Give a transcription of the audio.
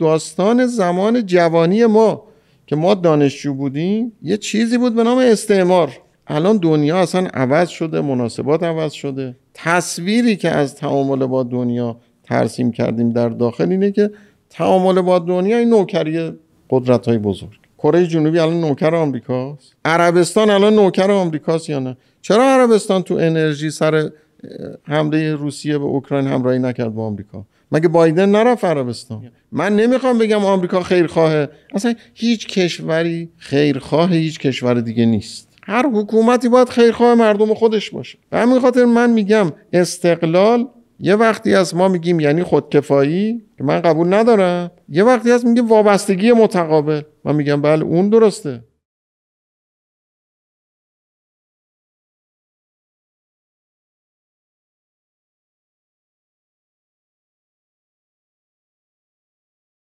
داستان زمان جوانی ما که ما دانشجو بودیم یه چیزی بود به نام استعمار الان دنیا اصلا عوض شده مناسبات عوض شده تصویری که از تعامل با دنیا ترسیم کردیم در داخل اینه که تعامل با دنیا این نوکری قدرت های بزرگ کره جنوبی الان نوکر آمریکاست عربستان الان نوکر آمریکاست یا نه چرا عربستان تو انرژی سر حمله روسیه به اوکراین همراهی نکرد با آمریکا مگه بایدن نرفت عربستان من نمیخوام بگم آمریکا خیرخواهه اصلا هیچ کشوری خیرخواه هیچ کشور دیگه نیست هر حکومتی باید خیرخواه مردم خودش باشه به همین خاطر من میگم استقلال یه وقتی از ما میگیم یعنی خودکفایی که من قبول ندارم یه وقتی از میگیم وابستگی متقابل من میگم بله اون درسته